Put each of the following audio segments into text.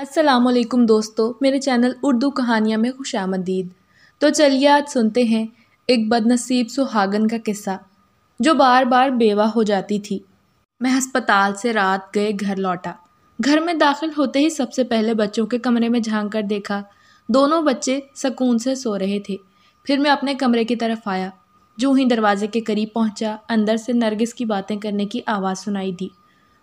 असलकुम दोस्तों मेरे चैनल उर्दू कहानियाँ में खुश आमदीद तो चलिए आज सुनते हैं एक बदनसीब सुहागन का किस्सा जो बार बार बेवा हो जाती थी मैं अस्पताल से रात गए घर लौटा घर में दाखिल होते ही सबसे पहले बच्चों के कमरे में झांक कर देखा दोनों बच्चे सकून से सो रहे थे फिर मैं अपने कमरे की तरफ आया जूँ ही दरवाजे के करीब पहुँचा अंदर से नरगिस की बातें करने की आवाज़ सुनाई दी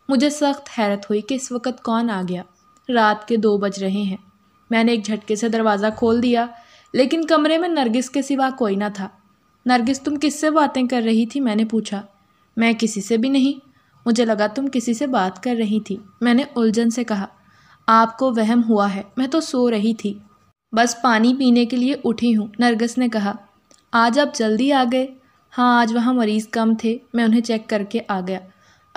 मुझे सख्त हैरत हुई कि इस वक्त कौन आ गया रात के दो बज रहे हैं मैंने एक झटके से दरवाज़ा खोल दिया लेकिन कमरे में नरगिस के सिवा कोई ना था नरगिस तुम किससे बातें कर रही थी मैंने पूछा मैं किसी से भी नहीं मुझे लगा तुम किसी से बात कर रही थी मैंने उलझन से कहा आपको वहम हुआ है मैं तो सो रही थी बस पानी पीने के लिए उठी हूँ नरगिस ने कहा आज आप जल्दी आ गए हाँ आज वहाँ मरीज़ कम थे मैं उन्हें चेक करके आ गया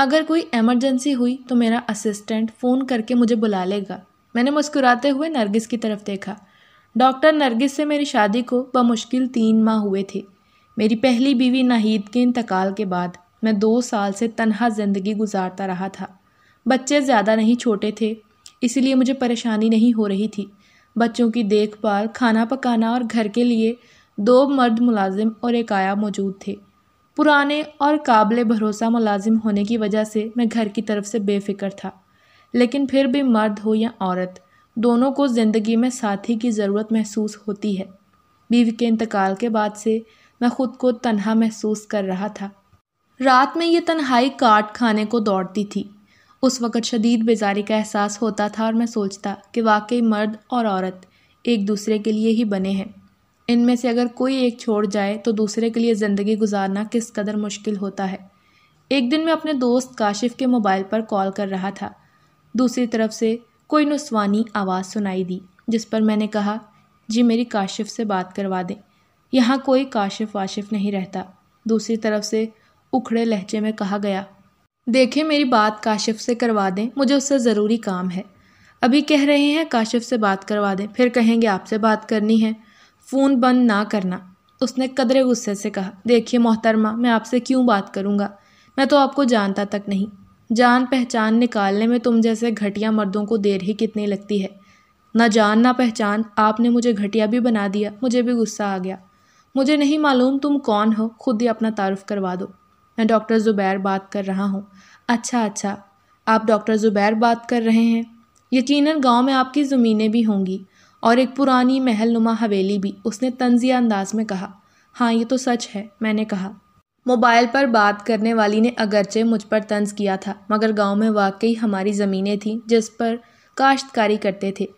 अगर कोई एमरजेंसी हुई तो मेरा असिस्टेंट फ़ोन करके मुझे बुला लेगा मैंने मुस्कुराते हुए नरगिस की तरफ देखा डॉक्टर नरगिस से मेरी शादी को बमुश्किल तीन माह हुए थे मेरी पहली बीवी नाहिद के इंतकाल के बाद मैं दो साल से तनहा ज़िंदगी गुजारता रहा था बच्चे ज़्यादा नहीं छोटे थे इसलिए मुझे परेशानी नहीं हो रही थी बच्चों की देखभाल खाना पकाना और घर के लिए दो मर्द मुलाजिम और एक आया मौजूद थे पुराने और काबिल भरोसा मुलाजिम होने की वजह से मैं घर की तरफ से बेफिक्र था लेकिन फिर भी मर्द हो या औरत दोनों को ज़िंदगी में साथी की ज़रूरत महसूस होती है बीवी के इंतकाल के बाद से मैं ख़ुद को तनहा महसूस कर रहा था रात में ये तन्हाई काट खाने को दौड़ती थी उस वक़्त शदीद बेजारी का एहसास होता था और मैं सोचता कि वाकई मर्द और औरत एक दूसरे के लिए ही बने हैं इनमें से अगर कोई एक छोड़ जाए तो दूसरे के लिए ज़िंदगी गुजारना किस कदर मुश्किल होता है एक दिन मैं अपने दोस्त काशिफ के मोबाइल पर कॉल कर रहा था दूसरी तरफ से कोई नुस्वानी आवाज़ सुनाई दी जिस पर मैंने कहा जी मेरी काशिफ से बात करवा दें यहाँ कोई काशिफ वाशिफ नहीं रहता दूसरी तरफ से उखड़े लहजे में कहा गया देखें मेरी बात काशिफ से करवा दें मुझे उससे ज़रूरी काम है अभी कह रहे हैं काशिफ से बात करवा दें फिर कहेंगे आपसे बात करनी है फ़ोन बंद ना करना उसने कदरे गुस्से से कहा देखिए मोहतरमा मैं आपसे क्यों बात करूँगा मैं तो आपको जानता तक नहीं जान पहचान निकालने में तुम जैसे घटिया मर्दों को देर ही कितनी लगती है ना जान ना पहचान आपने मुझे घटिया भी बना दिया मुझे भी गुस्सा आ गया मुझे नहीं मालूम तुम कौन हो खुद ही अपना तारफ़ करवा दो मैं डॉक्टर ज़ुबैर बात कर रहा हूँ अच्छा अच्छा आप डॉक्टर ज़ुबैर बात कर रहे हैं यकीनन गांव में आपकी ज़मीनें भी होंगी और एक पुरानी महलनुमा हवेली भी उसने तंजिया अंदाज में कहा हाँ ये तो सच है मैंने कहा मोबाइल पर बात करने वाली ने अगरचे मुझ पर तंज किया था मगर गांव में वाकई हमारी ज़मीनें थीं जिस पर काश्तकारी करते थे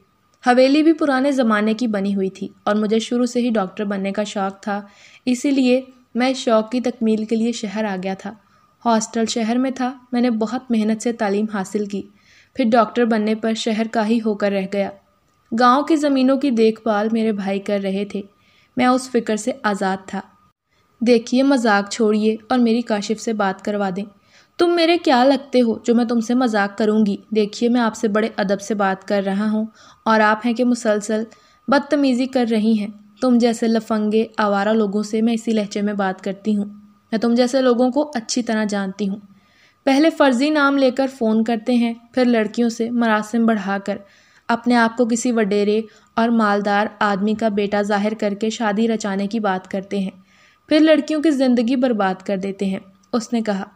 हवेली भी पुराने ज़माने की बनी हुई थी और मुझे शुरू से ही डॉक्टर बनने का शौक़ था इसीलिए मैं शौक़ की तकमील के लिए शहर आ गया था हॉस्टल शहर में था मैंने बहुत मेहनत से तालीम हासिल की फिर डॉक्टर बनने पर शहर का ही होकर रह गया गांव की ज़मीनों की देखभाल मेरे भाई कर रहे थे मैं उस फिक्र से आज़ाद था देखिए मजाक छोड़िए और मेरी काशिफ से बात करवा दें तुम मेरे क्या लगते हो जो मैं तुमसे मजाक करूंगी देखिए मैं आपसे बड़े अदब से बात कर रहा हूँ और आप हैं कि मुसलसल बदतमीज़ी कर रही हैं तुम जैसे लफंगे आवारा लोगों से मैं इसी लहजे में बात करती हूँ मैं तुम जैसे लोगों को अच्छी तरह जानती हूँ पहले फ़र्ज़ी नाम लेकर फ़ोन करते हैं फिर लड़कियों से मरासम बढ़ाकर अपने आप को किसी वडेरे और मालदार आदमी का बेटा जाहिर करके शादी रचाने की बात करते हैं फिर लड़कियों की ज़िंदगी बर्बाद कर देते हैं उसने कहा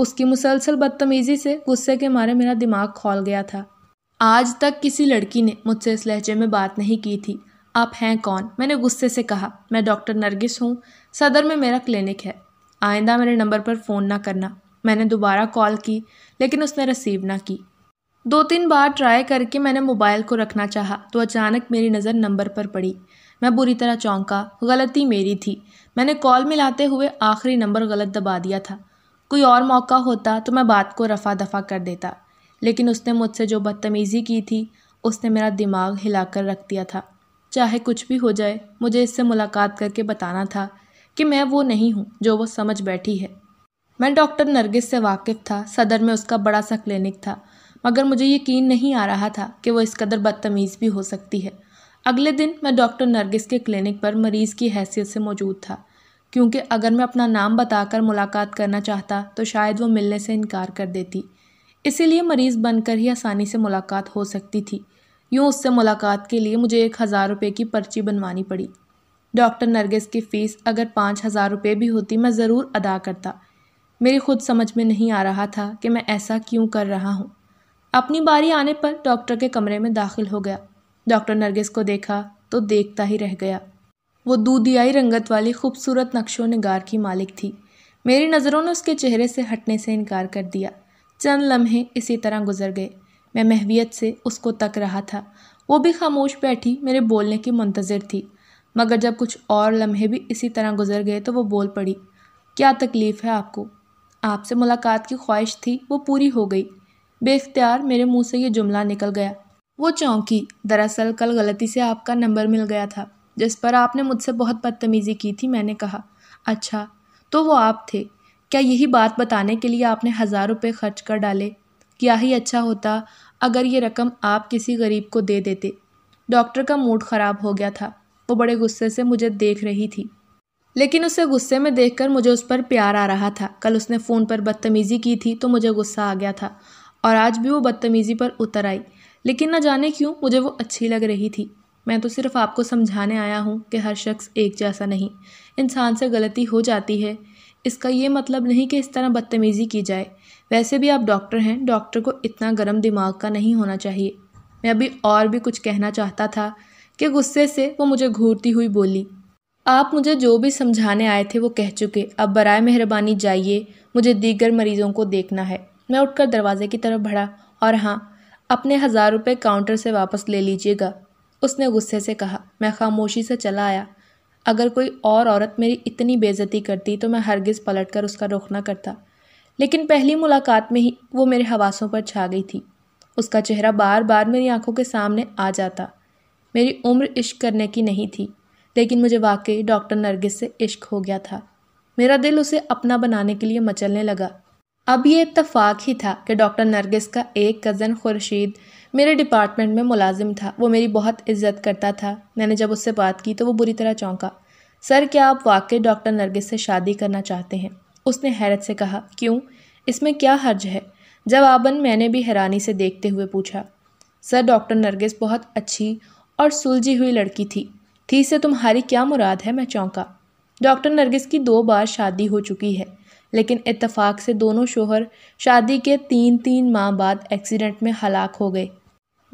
उसकी मुसलसल बदतमीज़ी से गुस्से के मारे मेरा दिमाग खोल गया था आज तक किसी लड़की ने मुझसे इस लहजे में बात नहीं की थी आप हैं कौन मैंने गुस्से से कहा मैं डॉक्टर नरगिस हूँ सदर में मेरा क्लिनिक है आइंदा मेरे नंबर पर फ़ोन ना करना मैंने दोबारा कॉल की लेकिन उसने रिसीव ना की दो तीन बार ट्राई करके मैंने मोबाइल को रखना चाहा तो अचानक मेरी नज़र नंबर पर पड़ी मैं बुरी तरह चौंका गलती मेरी थी मैंने कॉल मिलाते हुए आखिरी नंबर गलत दबा दिया था कोई और मौका होता तो मैं बात को रफा दफा कर देता लेकिन उसने मुझसे जो बदतमीज़ी की थी उसने मेरा दिमाग हिलाकर रख दिया था चाहे कुछ भी हो जाए मुझे इससे मुलाकात करके बताना था कि मैं वो नहीं हूँ जो वो समझ बैठी है मैं डॉक्टर नरगिस से वाकिफ़ था सदर में उसका बड़ा सा क्लिनिक था मगर मुझे यकीन नहीं आ रहा था कि वो इस कदर बदतमीज़ भी हो सकती है अगले दिन मैं डॉक्टर नरगिस के क्लिनिक पर मरीज़ की हैसियत से मौजूद था क्योंकि अगर मैं अपना नाम बताकर मुलाकात करना चाहता तो शायद वो मिलने से इनकार कर देती इसीलिए मरीज़ बनकर ही आसानी से मुलाकात हो सकती थी यूँ उससे मुलाकात के लिए मुझे एक हज़ार रुपये की पर्ची बनवानी पड़ी डॉक्टर नरगिस की फ़ीस अगर पाँच हज़ार रुपये भी होती मैं ज़रूर अदा करता मेरी खुद समझ में नहीं आ रहा था कि मैं ऐसा क्यों कर रहा हूँ अपनी बारी आने पर डॉक्टर के कमरे में दाखिल हो गया डॉक्टर नरगिस को देखा तो देखता ही रह गया वो दूधियाई रंगत वाली खूबसूरत नक्शो नगार की मालिक थी मेरी नज़रों ने उसके चेहरे से हटने से इनकार कर दिया चंद लम्हे इसी तरह गुजर गए मैं महवियत से उसको तक रहा था वो भी खामोश बैठी मेरे बोलने की मंतज़र थी मगर जब कुछ और लम्हे भी इसी तरह गुजर गए तो वो बोल पड़ी क्या तकलीफ़ है आपको आपसे मुलाकात की ख्वाहिश थी वो पूरी हो गई बेख्तियार मेरे मुंह से ये जुमला निकल गया वो चौंकी दरअसल कल गलती से आपका नंबर मिल गया था जिस पर आपने मुझसे बहुत बदतमीज़ी की थी मैंने कहा अच्छा तो वो आप थे क्या यही बात बताने के लिए आपने हज़ार रुपये खर्च कर डाले क्या ही अच्छा होता अगर ये रकम आप किसी गरीब को दे देते डॉक्टर का मूड ख़राब हो गया था वो बड़े गुस्से से मुझे देख रही थी लेकिन उसे गुस्से में देखकर मुझे उस पर प्यार आ रहा था कल उसने फ़ोन पर बदतमीज़ी की थी तो मुझे गुस्सा आ गया था और आज भी वो बदतमीज़ी पर उतर आई लेकिन न जाने क्यों मुझे वो अच्छी लग रही थी मैं तो सिर्फ आपको समझाने आया हूँ कि हर शख्स एक जैसा नहीं इंसान से गलती हो जाती है इसका ये मतलब नहीं कि इस तरह बदतमीज़ी की जाए वैसे भी आप डॉक्टर हैं डॉक्टर को इतना गर्म दिमाग का नहीं होना चाहिए मैं अभी और भी कुछ कहना चाहता था कि गुस्से से वो मुझे घूरती हुई बोली आप मुझे जो भी समझाने आए थे वो कह चुके अब बरए मेहरबानी जाइए मुझे दीगर मरीज़ों को देखना है मैं उठकर दरवाजे की तरफ बढ़ा और हाँ अपने हज़ार रुपये काउंटर से वापस ले लीजिएगा उसने गुस्से से कहा मैं खामोशी से चला आया अगर कोई और औरत मेरी इतनी बेजती करती तो मैं हरगिज़ पलट कर उसका रुख ना करता लेकिन पहली मुलाकात में ही वो मेरे हवासों पर छा गई थी उसका चेहरा बार बार मेरी आंखों के सामने आ जाता मेरी उम्र इश्क करने की नहीं थी लेकिन मुझे वाकई डॉक्टर नरगिस से इश्क हो गया था मेरा दिल उसे अपना बनाने के लिए मचलने लगा अब ये इतफ़ाक़ ही था कि डॉक्टर नरगिस का एक कज़न खुर्शीद मेरे डिपार्टमेंट में मुलाजिम था वो मेरी बहुत इज़्ज़त करता था मैंने जब उससे बात की तो वो बुरी तरह चौंका सर क्या आप वाकई डॉक्टर नरगिस से शादी करना चाहते हैं उसने हैरत से कहा क्यों इसमें क्या हर्ज है जवाबन मैंने भी हैरानी से देखते हुए पूछा सर डॉक्टर नरगिस बहुत अच्छी और सुलझी हुई लड़की थी थी से तुम्हारी क्या मुराद है मैं चौंका डॉक्टर नरगिस की दो बार शादी हो चुकी है लेकिन इतफ़ाक़ से दोनों शोहर शादी के तीन तीन माह बाद एक्सीडेंट में हलाक हो गए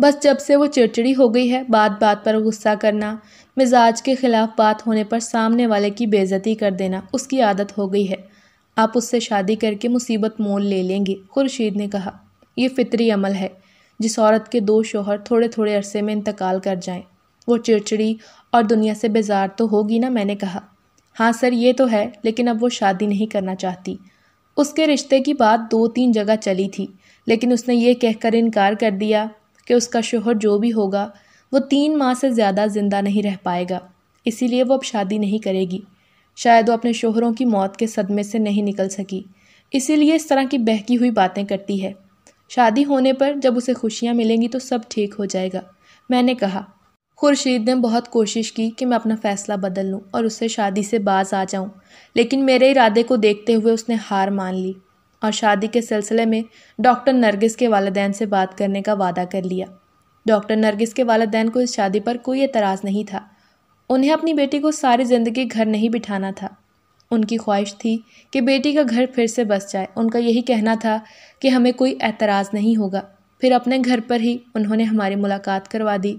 बस जब से वो चिड़चिड़ी हो गई है बात बात पर गुस्सा करना मिजाज के ख़िलाफ़ बात होने पर सामने वाले की बेज़ती कर देना उसकी आदत हो गई है आप उससे शादी करके मुसीबत मोल ले लेंगे खुर्शीद ने कहा यह फितरी अमल है जिस औरत के दो शोहर थोड़े थोड़े अरसे में इंतकाल कर जाएं वो चिड़चिड़ी और दुनिया से बेजार तो होगी ना मैंने कहा हाँ सर ये तो है लेकिन अब वो शादी नहीं करना चाहती उसके रिश्ते की बात दो तीन जगह चली थी लेकिन उसने ये कहकर इनकार कर दिया कि उसका शोहर जो भी होगा वो तीन माह से ज़्यादा ज़िंदा नहीं रह पाएगा इसीलिए वो अब शादी नहीं करेगी शायद वो अपने शोहरों की मौत के सदमे से नहीं निकल सकी इसीलिए इस तरह की बहकी हुई बातें करती है शादी होने पर जब उसे खुशियाँ मिलेंगी तो सब ठीक हो जाएगा मैंने कहा खुर्शीद ने बहुत कोशिश की कि मैं अपना फ़ैसला बदल लूँ और उससे शादी से बाज आ जाऊँ लेकिन मेरे इरादे को देखते हुए उसने हार मान ली और शादी के सिलसिले में डॉक्टर नरगिस के वालदेन से बात करने का वादा कर लिया डॉक्टर नरगिस के वालदेन को इस शादी पर कोई एतराज़ नहीं था उन्हें अपनी बेटी को सारी ज़िंदगी घर नहीं बिठाना था उनकी ख्वाहिश थी कि बेटी का घर फिर से बस जाए उनका यही कहना था कि हमें कोई एतराज़ नहीं होगा फिर अपने घर पर ही उन्होंने हमारी मुलाकात करवा दी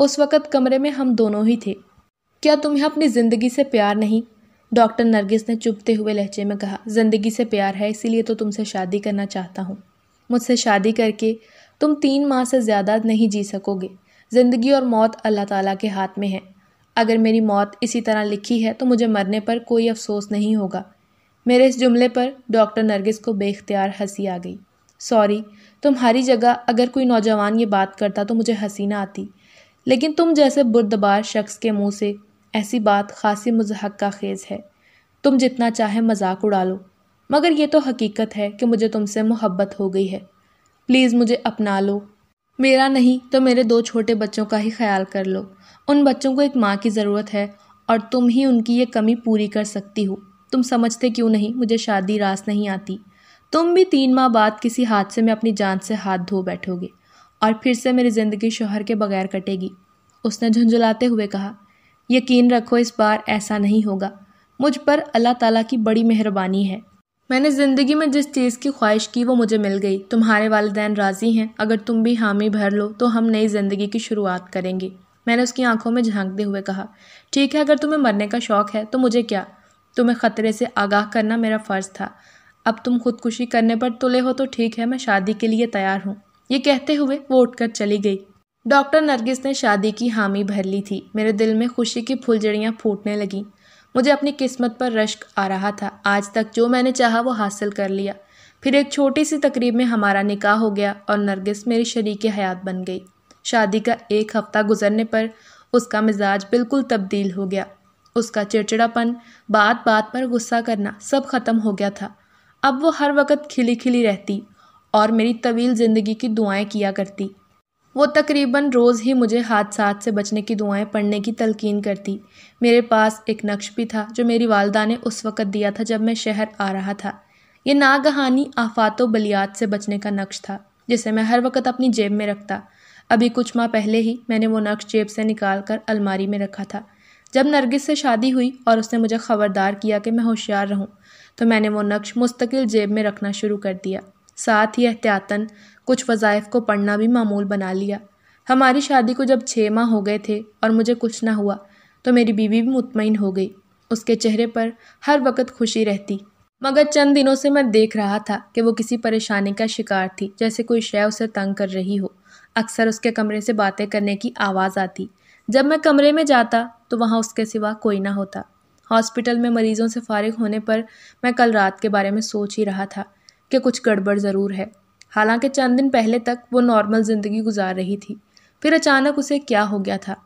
उस वक़्त कमरे में हम दोनों ही थे क्या तुम्हें अपनी ज़िंदगी से प्यार नहीं डॉक्टर नरगिस ने चुभते हुए लहजे में कहा ज़िंदगी से प्यार है इसीलिए तो तुमसे शादी करना चाहता हूँ मुझसे शादी करके तुम तीन माह से ज़्यादा नहीं जी सकोगे ज़िंदगी और मौत अल्लाह ताला के हाथ में है अगर मेरी मौत इसी तरह लिखी है तो मुझे मरने पर कोई अफसोस नहीं होगा मेरे इस जुमले पर डॉक्टर नरगिस को बेख्तियार हंसी आ गई सॉरी तुम्हारी जगह अगर कोई नौजवान ये बात करता तो मुझे हंसी ना आती लेकिन तुम जैसे बुरदबार शख्स के मुंह से ऐसी बात खासी का खेज़ है तुम जितना चाहे मजाक उड़ा लो मगर ये तो हकीकत है कि मुझे तुमसे मोहब्बत हो गई है प्लीज़ मुझे अपना लो मेरा नहीं तो मेरे दो छोटे बच्चों का ही ख्याल कर लो उन बच्चों को एक माँ की ज़रूरत है और तुम ही उनकी ये कमी पूरी कर सकती हो तुम समझते क्यों नहीं मुझे शादी रास नहीं आती तुम भी तीन माह बाद किसी हादसे में अपनी जान से हाथ धो बैठोगे और फिर से मेरी ज़िंदगी शोहर के बगैर कटेगी उसने झुंझुलाते हुए कहा यकीन रखो इस बार ऐसा नहीं होगा मुझ पर अल्लाह ताला की बड़ी मेहरबानी है मैंने ज़िंदगी में जिस चीज़ की ख्वाहिश की वो मुझे मिल गई तुम्हारे वालदेन राज़ी हैं अगर तुम भी हामी भर लो तो हम नई ज़िंदगी की शुरुआत करेंगे मैंने उसकी आंखों में झांकते हुए कहा ठीक है अगर तुम्हें मरने का शौक़ है तो मुझे क्या तुम्हें ख़तरे से आगाह करना मेरा फ़र्ज़ था अब तुम खुदकुशी करने पर तुले हो तो ठीक है मैं शादी के लिए तैयार हूँ ये कहते हुए वो उठकर चली गई डॉक्टर नरगिस ने शादी की हामी भर ली थी मेरे दिल में खुशी की फुलझड़ियाँ फूटने लगीं मुझे अपनी किस्मत पर रश्क आ रहा था आज तक जो मैंने चाहा वो हासिल कर लिया फिर एक छोटी सी तकरीब में हमारा निकाह हो गया और नरगिस मेरी शरीक हयात बन गई शादी का एक हफ्ता गुजरने पर उसका मिजाज बिल्कुल तब्दील हो गया उसका चिड़चिड़ापन बात बात पर गुस्सा करना सब ख़त्म हो गया था अब वो हर वक्त खिली खिली रहती और मेरी तवील ज़िंदगी की दुआएं किया करती वो तकरीबन रोज़ ही मुझे हादसा से बचने की दुआएं पढ़ने की तलकिन करती मेरे पास एक नक्श भी था जो मेरी वालदा ने उस वक़्त दिया था जब मैं शहर आ रहा था ये नागहानी आफात बलियात से बचने का नक्श था जिसे मैं हर वक्त अपनी जेब में रखता अभी कुछ माह पहले ही मैंने वो नक्श जेब से निकाल कर अलमारी में रखा था जब नरगिस से शादी हुई और उसने मुझे ख़बरदार किया कि मैं होशियार रहूं तो मैंने वो नक्श मुस्तकिल जेब में रखना शुरू कर दिया साथ ही एहतियातन कुछ वज़ाइफ़ को पढ़ना भी मामूल बना लिया हमारी शादी को जब छः माह हो गए थे और मुझे कुछ ना हुआ तो मेरी बीवी भी मुतमिन हो गई उसके चेहरे पर हर वक्त खुशी रहती मगर चंद दिनों से मैं देख रहा था कि वो किसी परेशानी का शिकार थी जैसे कोई शय उसे तंग कर रही हो अक्सर उसके कमरे से बातें करने की आवाज़ आती जब मैं कमरे में जाता तो वहाँ उसके सिवा कोई ना होता हॉस्पिटल में मरीज़ों से फारिग होने पर मैं कल रात के बारे में सोच ही रहा था कि कुछ गड़बड़ ज़रूर है हालांकि चंद दिन पहले तक वो नॉर्मल ज़िंदगी गुजार रही थी फिर अचानक उसे क्या हो गया था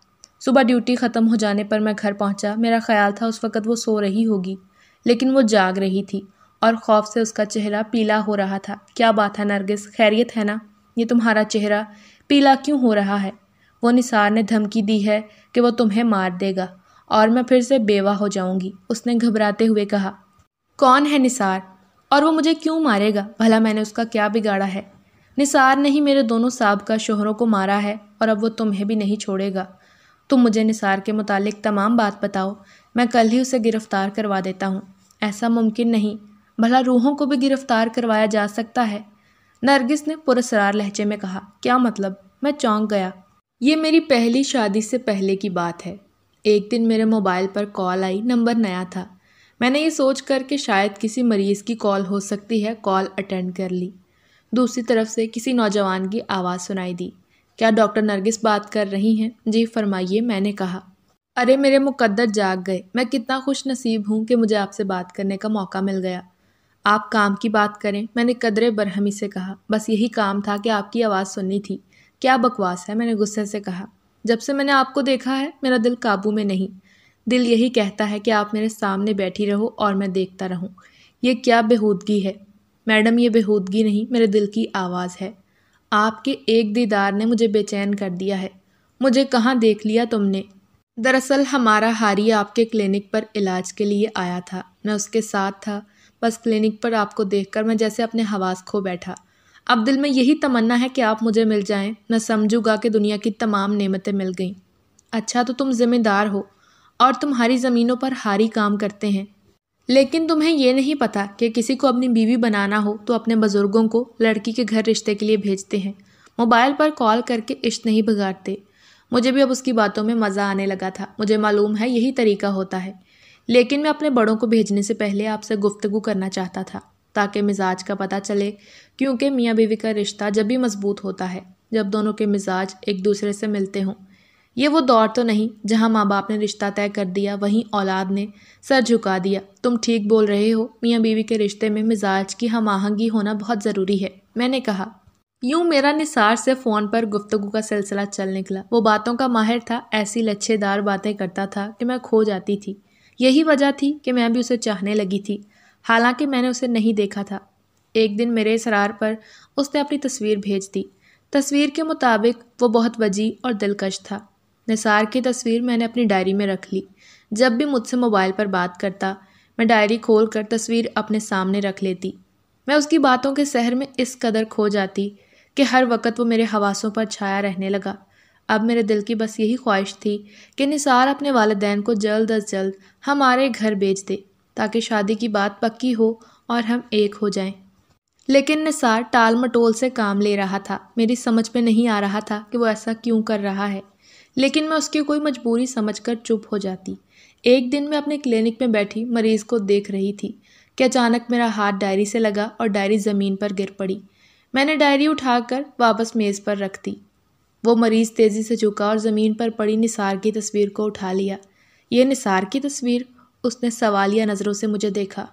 सुबह ड्यूटी ख़त्म हो जाने पर मैं घर पहुंचा मेरा ख्याल था उस वक़्त वो सो रही होगी लेकिन वो जाग रही थी और खौफ से उसका चेहरा पीला हो रहा था क्या बात है नरगिस खैरियत है ना ये तुम्हारा चेहरा पीला क्यों हो रहा है वो निसार ने धमकी दी है कि वो तुम्हें मार देगा और मैं फिर से बेवा हो जाऊंगी उसने घबराते हुए कहा कौन है निसार और वो मुझे क्यों मारेगा भला मैंने उसका क्या बिगाड़ा है निसार ने ही मेरे दोनों साहब का शोहरों को मारा है और अब वो तुम्हें भी नहीं छोड़ेगा तुम मुझे निसार के मुतालिक तमाम बात बताओ मैं कल ही उसे गिरफ़्तार करवा देता हूँ ऐसा मुमकिन नहीं भला रूहों को भी गिरफ़्तार करवाया जा सकता है नरगिस ने पुरसरार लहजे में कहा क्या मतलब मैं चौंक गया ये मेरी पहली शादी से पहले की बात है एक दिन मेरे मोबाइल पर कॉल आई नंबर नया था मैंने ये सोच कर कि शायद किसी मरीज़ की कॉल हो सकती है कॉल अटेंड कर ली दूसरी तरफ से किसी नौजवान की आवाज़ सुनाई दी क्या डॉक्टर नरगिस बात कर रही हैं जी फरमाइए मैंने कहा अरे मेरे मुकद्दर जाग गए मैं कितना खुश नसीब हूँ कि मुझे आपसे बात करने का मौका मिल गया आप काम की बात करें मैंने कदरे बरहमी से कहा बस यही काम था कि आपकी आवाज़ सुननी थी क्या बकवास है मैंने गुस्से से कहा जब से मैंने आपको देखा है मेरा दिल काबू में नहीं दिल यही कहता है कि आप मेरे सामने बैठी रहो और मैं देखता रहूँ ये क्या बेहूदगी है मैडम ये बेहूदगी नहीं मेरे दिल की आवाज़ है आपके एक दीदार ने मुझे बेचैन कर दिया है मुझे कहाँ देख लिया तुमने दरअसल हमारा हारी आपके क्लिनिक पर इलाज के लिए आया था मैं उसके साथ था बस क्लिनिक पर आपको देखकर मैं जैसे अपने हवास खो बैठा अब दिल में यही तमन्ना है कि आप मुझे मिल जाएं मैं समझूंगा कि दुनिया की तमाम नेमतें मिल गईं अच्छा तो तुम ज़िम्मेदार हो और तुम्हारी ज़मीनों पर हारी काम करते हैं लेकिन तुम्हें यह नहीं पता कि किसी को अपनी बीवी बनाना हो तो अपने बुज़ुर्गों को लड़की के घर रिश्ते के लिए भेजते हैं मोबाइल पर कॉल करके इश्त नहीं बिगाड़ते मुझे भी अब उसकी बातों में मज़ा आने लगा था मुझे मालूम है यही तरीका होता है लेकिन मैं अपने बड़ों को भेजने से पहले आपसे गुफ्तगु करना चाहता था ताकि मिजाज का पता चले क्योंकि मियाँ बीवी का रिश्ता जब भी मजबूत होता है जब दोनों के मिजाज एक दूसरे से मिलते हों ये वो दौर तो नहीं जहाँ माँ बाप ने रिश्ता तय कर दिया वहीं औलाद ने सर झुका दिया तुम ठीक बोल रहे हो मियाँ बीवी के रिश्ते में मिजाज की हम आहंगी होना बहुत ज़रूरी है मैंने कहा यूं मेरा निसार से फ़ोन पर गुफ्तु का सिलसिला चल निकला वो बातों का माहिर था ऐसी लच्छेदार बातें करता था कि मैं खो जाती थी यही वजह थी कि मैं भी उसे चाहने लगी थी हालांकि मैंने उसे नहीं देखा था एक दिन मेरे इसरार पर उसने अपनी तस्वीर भेज दी तस्वीर के मुताबिक वो बहुत वजी और दिलकश था निसार की तस्वीर मैंने अपनी डायरी में रख ली जब भी मुझसे मोबाइल पर बात करता मैं डायरी खोल कर तस्वीर अपने सामने रख लेती मैं उसकी बातों के शहर में इस कदर खो जाती कि हर वक्त वो मेरे हवासों पर छाया रहने लगा अब मेरे दिल की बस यही ख्वाहिश थी कि निसार अपने वालदेन को जल्द अज जल्द हमारे घर भेज दे ताकि शादी की बात पक्की हो और हम एक हो जाएं। लेकिन निसार टाल मटोल से काम ले रहा था मेरी समझ में नहीं आ रहा था कि वो ऐसा क्यों कर रहा है लेकिन मैं उसकी कोई मजबूरी समझकर चुप हो जाती एक दिन मैं अपने क्लिनिक में बैठी मरीज़ को देख रही थी कि अचानक मेरा हाथ डायरी से लगा और डायरी ज़मीन पर गिर पड़ी मैंने डायरी उठाकर वापस मेज़ पर रख दी वो मरीज़ तेज़ी से झुका और ज़मीन पर पड़ी निसार की तस्वीर को उठा लिया ये निसार की तस्वीर उसने सवालिया नज़रों से मुझे देखा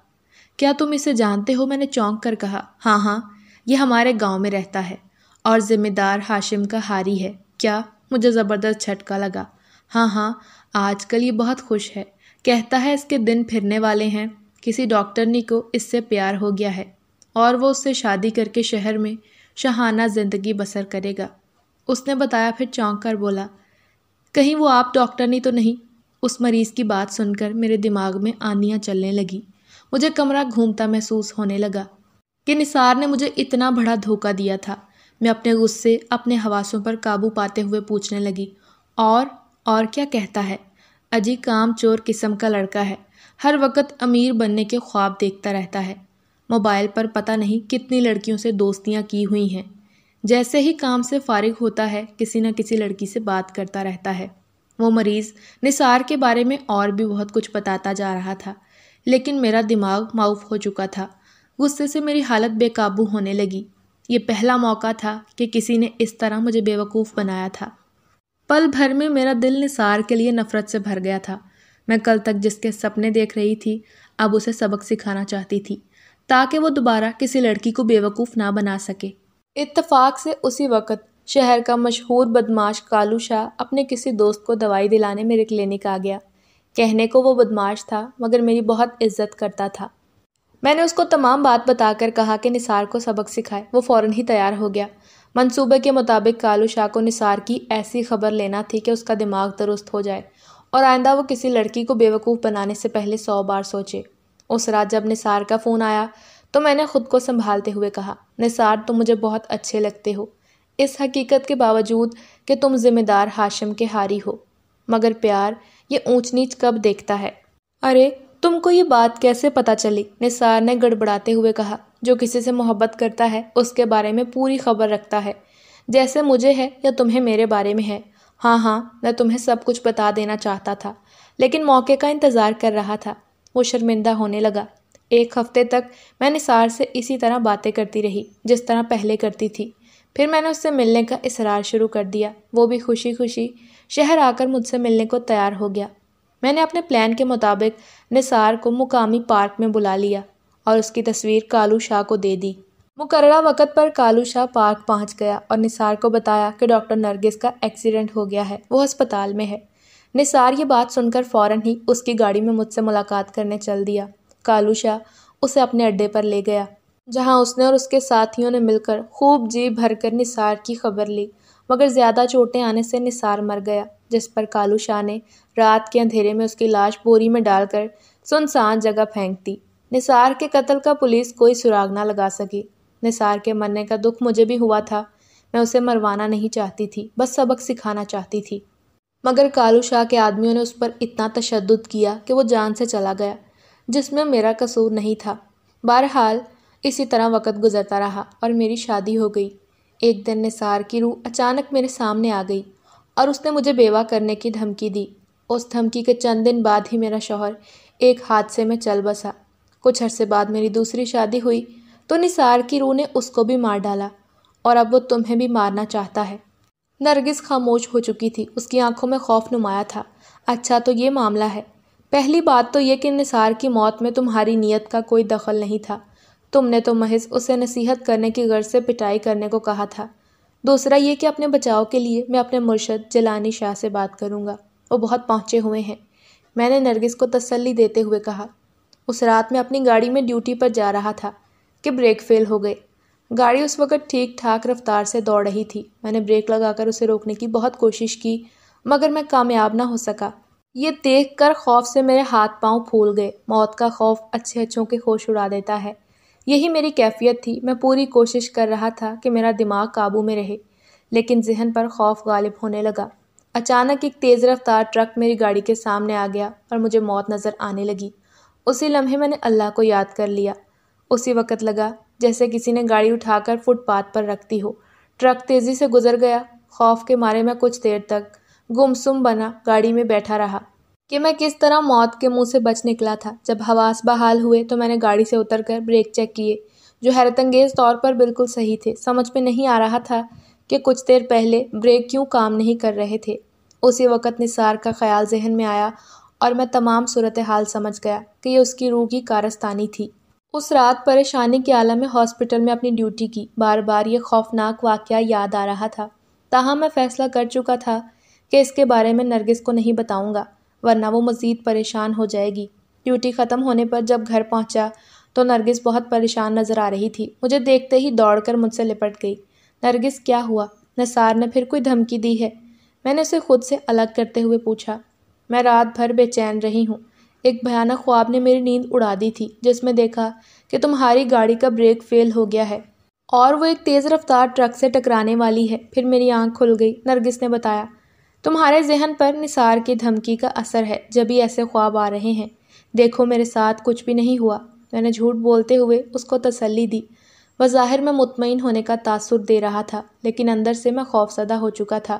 क्या तुम इसे जानते हो मैंने चौंक कर कहा हाँ हाँ ये हमारे गांव में रहता है और ज़िम्मेदार हाशिम का हारी है क्या मुझे ज़बरदस्त झटका लगा हाँ हाँ आजकल ये बहुत खुश है कहता है इसके दिन फिरने वाले हैं किसी डॉक्टरनी को इससे प्यार हो गया है और वो उससे शादी करके शहर में शहाना ज़िंदगी बसर करेगा उसने बताया फिर चौंक कर बोला कहीं वो आप डॉक्टरनी तो नहीं उस मरीज़ की बात सुनकर मेरे दिमाग में आनियाँ चलने लगी मुझे कमरा घूमता महसूस होने लगा कि निसार ने मुझे इतना बड़ा धोखा दिया था मैं अपने गुस्से अपने हवासों पर काबू पाते हुए पूछने लगी और और क्या कहता है अजी काम चोर किस्म का लड़का है हर वक्त अमीर बनने के ख्वाब देखता रहता है मोबाइल पर पता नहीं कितनी लड़कियों से दोस्तियाँ की हुई हैं जैसे ही काम से फारिग होता है किसी न किसी लड़की से बात करता रहता है वो मरीज़ निसार के बारे में और भी बहुत कुछ बताता जा रहा था लेकिन मेरा दिमाग माउफ हो चुका था गुस्से से मेरी हालत बेकाबू होने लगी ये पहला मौका था कि किसी ने इस तरह मुझे बेवकूफ़ बनाया था पल भर में मेरा दिल निसार के लिए नफ़रत से भर गया था मैं कल तक जिसके सपने देख रही थी अब उसे सबक सिखाना चाहती थी ताकि वो दोबारा किसी लड़की को बेवकूफ़ ना बना सके इतफाक़ से उसी वक्त शहर का मशहूर बदमाश कालू शाह अपने किसी दोस्त को दवाई दिलाने मेरे क्लिनिक आ गया कहने को वो बदमाश था मगर मेरी बहुत इज्जत करता था मैंने उसको तमाम बात बताकर कहा कि निसार को सबक सिखाए वो फ़ौर ही तैयार हो गया मंसूबे के मुताबिक कालू शाह को निसार की ऐसी खबर लेना थी कि उसका दिमाग दुरुस्त हो जाए और आइंदा वो किसी लड़की को बेवकूफ़ बनाने से पहले सौ बार सोचे उस रात जब निसार का फ़ोन आया तो मैंने ख़ुद को संभालते हुए कहा निसार तुम मुझे बहुत अच्छे लगते हो इस हकीकत के बावजूद कि तुम जिम्मेदार हाशिम के हारी हो मगर प्यार ये ऊंच नीच कब देखता है अरे तुमको ये बात कैसे पता चली निसार ने गड़बड़ाते हुए कहा जो किसी से मोहब्बत करता है उसके बारे में पूरी खबर रखता है जैसे मुझे है या तुम्हें मेरे बारे में है हाँ हाँ मैं तुम्हें सब कुछ बता देना चाहता था लेकिन मौके का इंतज़ार कर रहा था वो शर्मिंदा होने लगा एक हफ्ते तक मैं निसार से इसी तरह बातें करती रही जिस तरह पहले करती थी फिर मैंने उससे मिलने का इसरार शुरू कर दिया वो भी खुशी खुशी शहर आकर मुझसे मिलने को तैयार हो गया मैंने अपने प्लान के मुताबिक निसार को मुकामी पार्क में बुला लिया और उसकी तस्वीर कालू शाह को दे दी मुकर्रा वक़्त पर कालू शाह पार्क पहुंच गया और निसार को बताया कि डॉक्टर नरगिस का एक्सीडेंट हो गया है वो अस्पताल में है निसार ये बात सुनकर फ़ौर ही उसकी गाड़ी में मुझसे मुलाकात करने चल दिया कालू शाह उसे अपने अड्डे पर ले गया जहां उसने और उसके साथियों ने मिलकर खूब जी भरकर निसार की खबर ली मगर ज़्यादा चोटें आने से निसार मर गया जिस पर कालू शाह ने रात के अंधेरे में उसकी लाश बोरी में डालकर सुनसान जगह फेंक दी निसार के कत्ल का पुलिस कोई सुराग ना लगा सकी निसार के मरने का दुख मुझे भी हुआ था मैं उसे मरवाना नहीं चाहती थी बस सबक सिखाना चाहती थी मगर कालू शाह के आदमियों ने उस पर इतना तशद किया कि वो जान से चला गया जिसमें मेरा कसूर नहीं था बहरहाल इसी तरह वक़्त गुजरता रहा और मेरी शादी हो गई एक दिन निसार की रूह अचानक मेरे सामने आ गई और उसने मुझे बेवा करने की धमकी दी उस धमकी के चंद दिन बाद ही मेरा शौहर एक हादसे में चल बसा कुछ अरसे बाद मेरी दूसरी शादी हुई तो निसार की रूह ने उसको भी मार डाला और अब वो तुम्हें भी मारना चाहता है नरगिस खामोश हो चुकी थी उसकी आंखों में खौफ नुमाया था अच्छा तो ये मामला है पहली बात तो ये कि निसार की मौत में तुम्हारी नीयत का कोई दखल नहीं था तुमने तो महज उसे नसीहत करने की गर्ज से पिटाई करने को कहा था दूसरा ये कि अपने बचाव के लिए मैं अपने मुर्शद जलानी शाह से बात करूँगा वो बहुत पहुँचे हुए हैं मैंने नरगिस को तसल्ली देते हुए कहा उस रात मैं अपनी गाड़ी में ड्यूटी पर जा रहा था कि ब्रेक फेल हो गए गाड़ी उस वक़्त ठीक ठाक रफ्तार से दौड़ रही थी मैंने ब्रेक लगाकर उसे रोकने की बहुत कोशिश की मगर मैं कामयाब ना हो सका ये देख कर खौफ से मेरे हाथ पांव फूल गए मौत का खौफ अच्छे अच्छों के होश उड़ा देता है यही मेरी कैफियत थी मैं पूरी कोशिश कर रहा था कि मेरा दिमाग काबू में रहे लेकिन जहन पर खौफ गालिब होने लगा अचानक एक तेज़ रफ्तार ट्रक मेरी गाड़ी के सामने आ गया और मुझे मौत नज़र आने लगी उसी लम्हे मैंने अल्लाह को याद कर लिया उसी वक़्त लगा जैसे किसी ने गाड़ी उठाकर फुटपाथ पर रखती हो ट्रक तेज़ी से गुजर गया खौफ के मारे मैं कुछ देर तक गुमसुम बना गाड़ी में बैठा रहा कि मैं किस तरह मौत के मुंह से बच निकला था जब हवास बहाल हुए तो मैंने गाड़ी से उतरकर ब्रेक चेक किए जो हैरतंगेज तौर पर बिल्कुल सही थे समझ में नहीं आ रहा था कि कुछ देर पहले ब्रेक क्यों काम नहीं कर रहे थे उसी वक़्त निसार का ख्याल जहन में आया और मैं तमाम सूरत हाल समझ गया कि यह उसकी रूह की कारस्तानी थी उस रात परेशानी के आलम में हॉस्पिटल में अपनी ड्यूटी की बार बार ये खौफनाक वाक़ याद आ रहा था तहाँ मैं फ़ैसला कर चुका था कि इसके बारे में नरगिस को नहीं बताऊंगा वरना वो मज़ीद परेशान हो जाएगी ड्यूटी ख़त्म होने पर जब घर पहुंचा तो नरगिस बहुत परेशान नज़र आ रही थी मुझे देखते ही दौड़कर मुझसे लिपट गई नरगिस क्या हुआ नसार ने फिर कोई धमकी दी है मैंने उसे खुद से अलग करते हुए पूछा मैं रात भर बेचैन रही हूँ एक भयानक ख्वाब ने मेरी नींद उड़ा दी थी जिसमें देखा कि तुम्हारी गाड़ी का ब्रेक फेल हो गया है और वो एक तेज़ रफ्तार ट्रक से टकराने वाली है फिर मेरी आंख खुल गई नरगिस ने बताया तुम्हारे जहन पर निसार की धमकी का असर है जब ही ऐसे ख्वाब आ रहे हैं देखो मेरे साथ कुछ भी नहीं हुआ मैंने झूठ बोलते हुए उसको तसल्ली दी वह ज़ाहिर में मुतमिन होने का तासुर दे रहा था लेकिन अंदर से मैं खौफसदा हो चुका था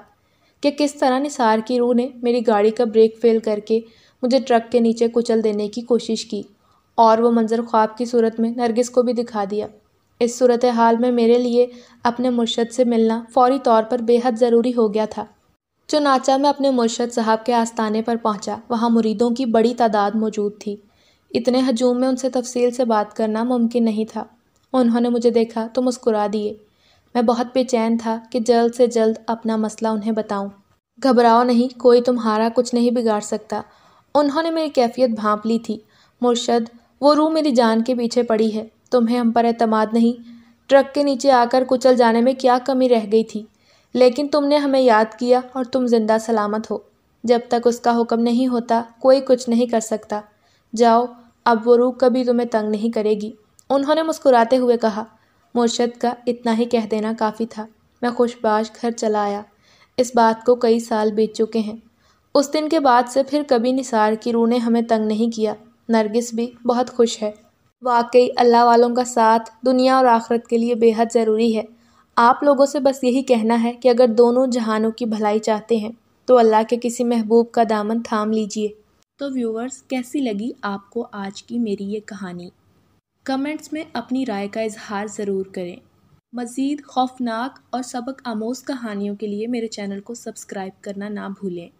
कि किस तरह निसार की रूह ने मेरी गाड़ी का ब्रेक फेल करके मुझे ट्रक के नीचे कुचल देने की कोशिश की और वह मंज़र ख्वाब की सूरत में नरगिस को भी दिखा दिया इस सूरत हाल में मेरे लिए अपने मुर्शद से मिलना फ़ौरी तौर पर बेहद ज़रूरी हो गया था चुनाचा में अपने मुर्शद साहब के आस्थाने पर पहुंचा वहां मुरीदों की बड़ी तादाद मौजूद थी इतने हजूम में उनसे तफसील से बात करना मुमकिन नहीं था उन्होंने मुझे देखा तो मुस्कुरा दिए मैं बहुत बेचैन था कि जल्द से जल्द अपना मसला उन्हें बताऊं। घबराओ नहीं कोई तुम्हारा कुछ नहीं बिगाड़ सकता उन्होंने मेरी कैफियत भांप ली थी मुर्शद वो रूह मेरी जान के पीछे पड़ी है तुम्हें हम पर अतमाद नहीं ट्रक के नीचे आकर कुचल जाने में क्या कमी रह गई थी लेकिन तुमने हमें याद किया और तुम जिंदा सलामत हो जब तक उसका हुक्म नहीं होता कोई कुछ नहीं कर सकता जाओ अब वो रूह कभी तुम्हें तंग नहीं करेगी उन्होंने मुस्कुराते हुए कहा मुर्शद का इतना ही कह देना काफ़ी था मैं खुशबाश घर चला आया इस बात को कई साल बीत चुके हैं उस दिन के बाद से फिर कभी निसार की रूह ने हमें तंग नहीं किया नरगिस भी बहुत खुश है वाकई अल्लाह वालों का साथ दुनिया और आखरत के लिए बेहद ज़रूरी है आप लोगों से बस यही कहना है कि अगर दोनों जहानों की भलाई चाहते हैं तो अल्लाह के किसी महबूब का दामन थाम लीजिए तो व्यूवर्स कैसी लगी आपको आज की मेरी ये कहानी कमेंट्स में अपनी राय का इजहार ज़रूर करें मज़ीद खौफनाक और सबक आमोज कहानियों के लिए मेरे चैनल को सब्सक्राइब करना ना भूलें